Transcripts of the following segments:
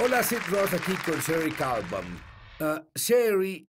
Hola, Sid Roth aquí con Sherry Calvam. Ah, Sherry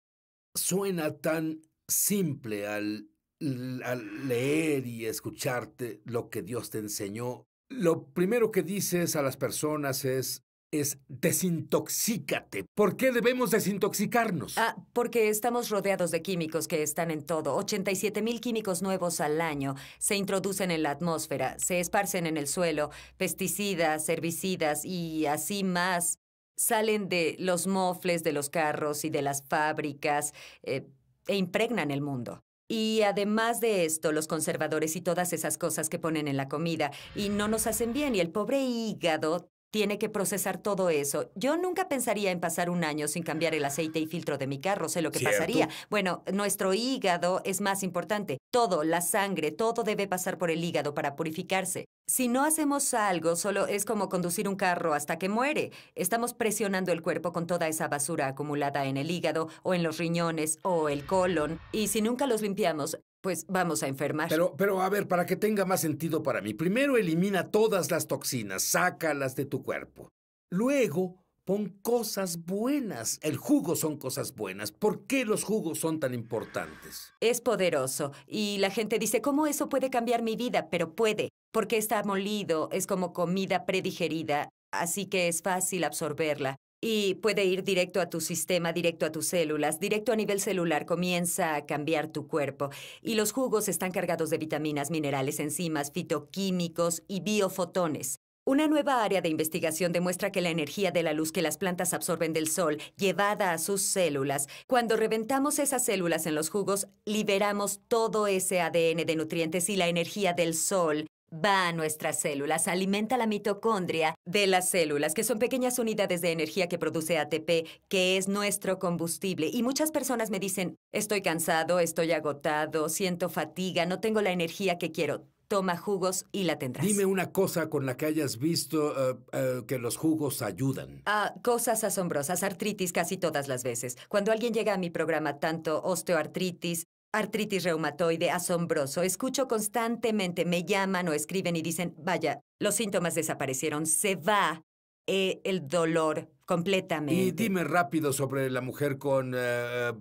suena tan simple al, leer y escucharte lo que Dios te enseñó. Lo primero que dices a las personas es, es desintoxícate. ¿Por qué debemos desintoxicarnos? Ah, porque estamos rodeados de químicos que están en todo. 87,000 mil químicos nuevos al año se introducen en la atmósfera, se esparcen en el suelo, pesticidas, herbicidas y así más. Salen de los mofles de los carros y de las fábricas eh, e impregnan el mundo. Y además de esto, los conservadores y todas esas cosas que ponen en la comida y no nos hacen bien y el pobre hígado tiene que procesar todo eso. Yo nunca pensaría en pasar un año sin cambiar el aceite y filtro de mi carro, sé lo que pasaría. Bueno, nuestro hígado es más importante. Todo, la sangre, todo debe pasar por el hígado para purificarse. Si no hacemos algo, solo es como conducir un carro hasta que muere. Estamos presionando el cuerpo con toda esa basura acumulada en el hígado o en los riñones o el colon. Y si nunca los limpiamos, pues vamos a enfermar. Pero, pero a ver, para que tenga más sentido para mí, primero elimina todas las toxinas, sácalas de tu cuerpo. Luego, pon cosas buenas. El jugo son cosas buenas. ¿Por qué los jugos son tan importantes? Es poderoso. Y la gente dice, ¿cómo eso puede cambiar mi vida? Pero puede, porque está molido, es como comida predigerida, así que es fácil absorberla y puede ir directo a tu sistema, directo a tus células, directo a nivel celular, comienza a cambiar tu cuerpo. Y los jugos están cargados de vitaminas, minerales, enzimas, fitoquímicos y biofotones. Una nueva área de investigación demuestra que la energía de la luz que las plantas absorben del sol, llevada a sus células, cuando reventamos esas células en los jugos, liberamos todo ese ADN de nutrientes y la energía del sol va a nuestras células, alimenta la mitocondria de las células, que son pequeñas unidades de energía que produce ATP, que es nuestro combustible. Y muchas personas me dicen, estoy cansado, estoy agotado, siento fatiga, no tengo la energía que quiero. Toma jugos y la tendrás. Dime una cosa con la que hayas visto eh, eh, que los jugos ayudan. Ah, cosas asombrosas, artritis casi todas las veces. Cuando alguien llega a mi programa, tanto osteoartritis Artritis reumatoide, asombroso. Escucho constantemente, me llaman o escriben y dicen, vaya, los síntomas desaparecieron, se va eh, el dolor completamente. Y dime rápido sobre la mujer con eh,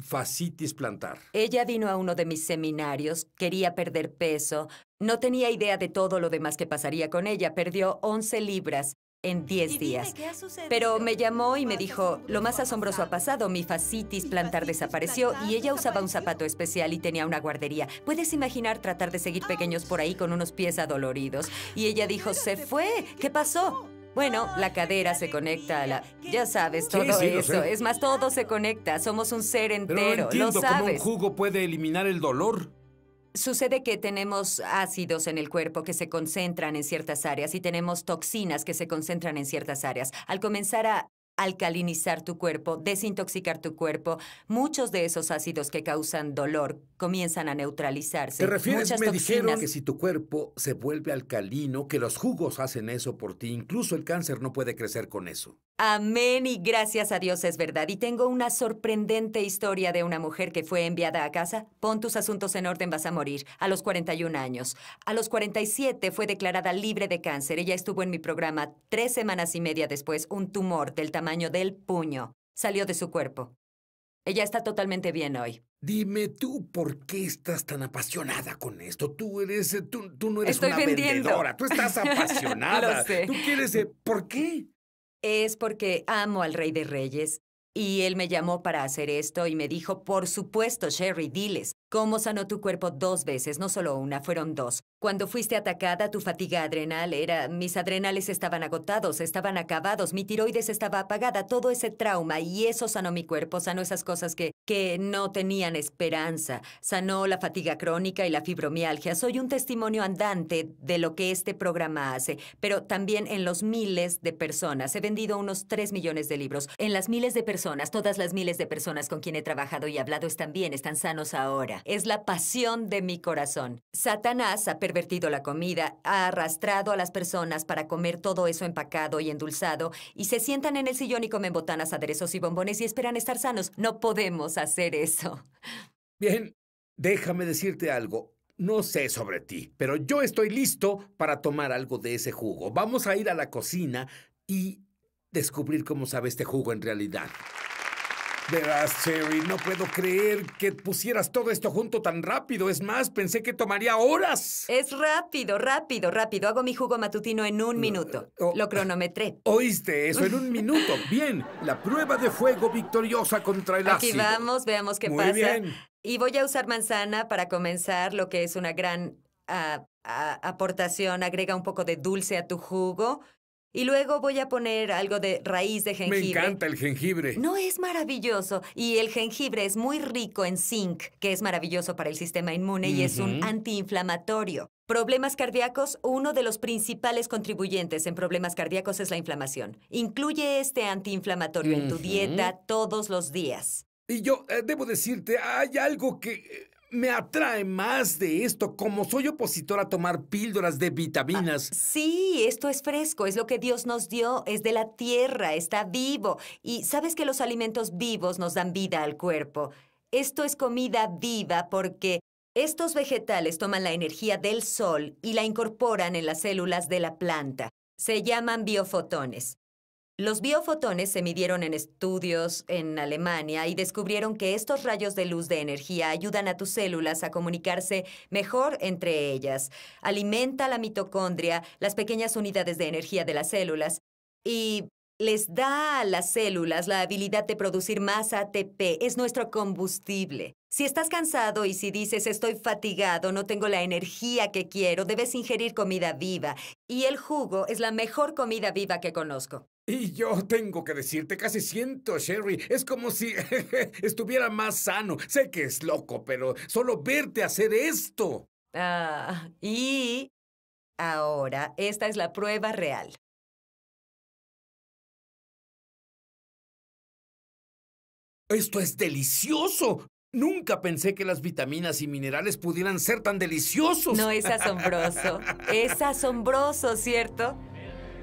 fascitis plantar. Ella vino a uno de mis seminarios, quería perder peso, no tenía idea de todo lo demás que pasaría con ella, perdió 11 libras en 10 días. Pero me llamó y me dijo, lo más asombroso ha pasado, mi fascitis plantar desapareció y ella usaba un zapato especial y tenía una guardería. ¿Puedes imaginar tratar de seguir pequeños por ahí con unos pies adoloridos? Y ella dijo, se fue, ¿qué pasó? Bueno, la cadera se conecta a la... Ya sabes, todo eso. Es más, todo se conecta. Somos un ser entero. lo cómo un jugo puede eliminar el dolor. Sucede que tenemos ácidos en el cuerpo que se concentran en ciertas áreas y tenemos toxinas que se concentran en ciertas áreas. Al comenzar a alcalinizar tu cuerpo, desintoxicar tu cuerpo. Muchos de esos ácidos que causan dolor comienzan a neutralizarse. ¿Te refieres? me dijeron que si tu cuerpo se vuelve alcalino, que los jugos hacen eso por ti, incluso el cáncer no puede crecer con eso. Amén y gracias a Dios es verdad. Y tengo una sorprendente historia de una mujer que fue enviada a casa. Pon tus asuntos en orden, vas a morir, a los 41 años. A los 47 fue declarada libre de cáncer. Ella estuvo en mi programa tres semanas y media después, un tumor del tamaño del puño. Salió de su cuerpo. Ella está totalmente bien hoy. Dime tú por qué estás tan apasionada con esto. Tú eres, eh, tú, no eres Estoy una vendiendo. vendedora. Tú estás apasionada. Tú quieres, eh, ¿por qué? Es porque amo al Rey de Reyes y él me llamó para hacer esto y me dijo, por supuesto, Sherry, diles. ¿Cómo sanó tu cuerpo dos veces? No solo una, fueron dos. Cuando fuiste atacada, tu fatiga adrenal era... Mis adrenales estaban agotados, estaban acabados, mi tiroides estaba apagada, todo ese trauma y eso sanó mi cuerpo, sanó esas cosas que, que no tenían esperanza, sanó la fatiga crónica y la fibromialgia. Soy un testimonio andante de lo que este programa hace, pero también en los miles de personas. He vendido unos 3 millones de libros. En las miles de personas, todas las miles de personas con quien he trabajado y hablado están bien, están sanos ahora es la pasión de mi corazón. Satanás ha pervertido la comida, ha arrastrado a las personas para comer todo eso empacado y endulzado, y se sientan en el sillón y comen botanas, aderezos y bombones y esperan estar sanos. No podemos hacer eso. Bien, déjame decirte algo. No sé sobre ti, pero yo estoy listo para tomar algo de ese jugo. Vamos a ir a la cocina y descubrir cómo sabe este jugo en realidad. Verás, Cherry, no puedo creer que pusieras todo esto junto tan rápido. Es más, pensé que tomaría horas. Es rápido, rápido, rápido. Hago mi jugo matutino en un minuto. Oh. Lo cronometré. ¿Oíste eso? En un minuto. Bien, la prueba de fuego victoriosa contra el Aquí Aquí vamos, veamos qué Muy pasa. Bien. Y voy a usar manzana para comenzar, lo que es una gran ah, ah, aportación. Agrega un poco de dulce a tu jugo. Y luego voy a poner algo de raíz de jengibre. Me encanta el jengibre. No es maravilloso. Y el jengibre es muy rico en zinc, que es maravilloso para el sistema inmune y es un antiinflamatorio. Problemas cardíacos, uno de los principales contribuyentes en problemas cardíacos es la inflamación. Incluye este antiinflamatorio en tu dieta todos los días. Y yo eh, debo decirte, hay algo que eh, me atrae más de esto, como soy opositor a tomar píldoras de vitaminas. Ah, sí, esto es fresco, es lo que Dios nos dio, es de la tierra, está vivo. Y sabes que los alimentos vivos nos dan vida al cuerpo. Esto es comida viva porque estos vegetales toman la energía del sol y la incorporan en las células de la planta. Se llaman biofotones. Los biofotones se midieron en estudios en Alemania y descubrieron que estos rayos de luz de energía ayudan a tus células a comunicarse mejor entre ellas, alimenta la mitocondria, las pequeñas unidades de energía de las células, y les da a las células la habilidad de producir más ATP, es nuestro combustible. Si estás cansado y si dices estoy fatigado, no tengo la energía que quiero, debes ingerir comida viva. Y el jugo es la mejor comida viva que conozco. Y yo tengo que decirte, casi siento, Sherry. Es como si estuviera más sano. Sé que es loco, pero solo verte hacer esto. Ah, y ahora, esta es la prueba real. Esto es delicioso. Nunca pensé que las vitaminas y minerales pudieran ser tan deliciosos. No es asombroso. es asombroso, ¿cierto?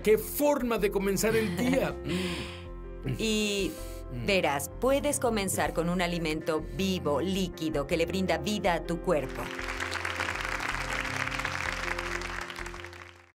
¡Qué forma de comenzar el día! y verás, puedes comenzar con un alimento vivo, líquido, que le brinda vida a tu cuerpo.